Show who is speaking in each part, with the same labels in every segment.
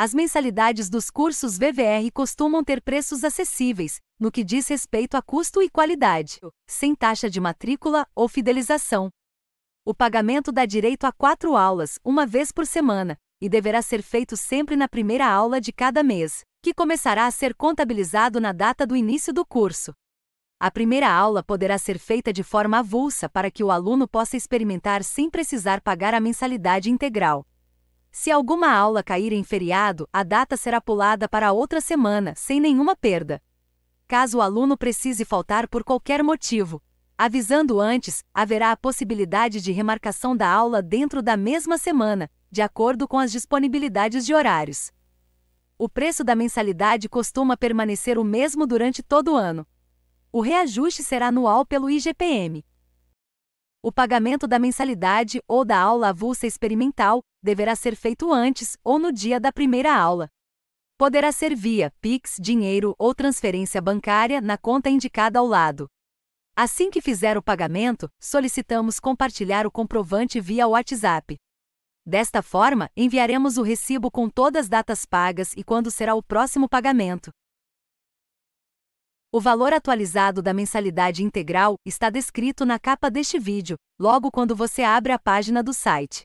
Speaker 1: As mensalidades dos cursos VVR costumam ter preços acessíveis, no que diz respeito a custo e qualidade, sem taxa de matrícula ou fidelização. O pagamento dá direito a quatro aulas, uma vez por semana, e deverá ser feito sempre na primeira aula de cada mês, que começará a ser contabilizado na data do início do curso. A primeira aula poderá ser feita de forma avulsa para que o aluno possa experimentar sem precisar pagar a mensalidade integral. Se alguma aula cair em feriado, a data será pulada para outra semana, sem nenhuma perda. Caso o aluno precise faltar por qualquer motivo, avisando antes, haverá a possibilidade de remarcação da aula dentro da mesma semana, de acordo com as disponibilidades de horários. O preço da mensalidade costuma permanecer o mesmo durante todo o ano. O reajuste será anual pelo IGPM. O pagamento da mensalidade ou da aula avulsa experimental deverá ser feito antes ou no dia da primeira aula. Poderá ser via Pix, dinheiro ou transferência bancária na conta indicada ao lado. Assim que fizer o pagamento, solicitamos compartilhar o comprovante via WhatsApp. Desta forma, enviaremos o recibo com todas as datas pagas e quando será o próximo pagamento. O valor atualizado da mensalidade integral está descrito na capa deste vídeo, logo quando você abre a página do site.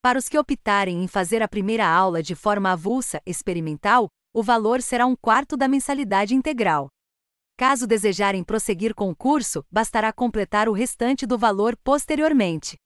Speaker 1: Para os que optarem em fazer a primeira aula de forma avulsa, experimental, o valor será um quarto da mensalidade integral. Caso desejarem prosseguir com o curso, bastará completar o restante do valor posteriormente.